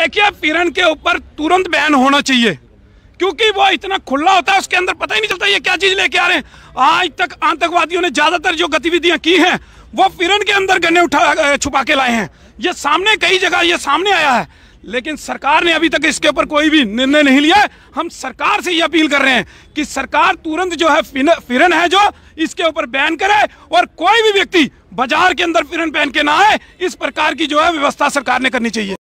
देखिए फिरन के ऊपर तुरंत बैन होना चाहिए क्योंकि वो इतना खुला होता है उसके अंदर पता ही नहीं चलता ये क्या चीज लेके आ रहे हैं आज तक आतंकवादियों ने ज्यादातर जो गतिविधियां की हैं वो फिरन के अंदर गन्ने उठा छुपा के लाए हैं ये सामने कई जगह ये सामने आया है लेकिन सरकार ने अभी तक इसके ऊपर कोई भी निर्णय नहीं लिया हम सरकार से ये अपील कर रहे हैं कि सरकार तुरंत जो है फिरन है जो इसके ऊपर बैन करे और कोई भी व्यक्ति बाजार के अंदर फिरन पहन के ना आए इस प्रकार की जो है व्यवस्था सरकार ने करनी चाहिए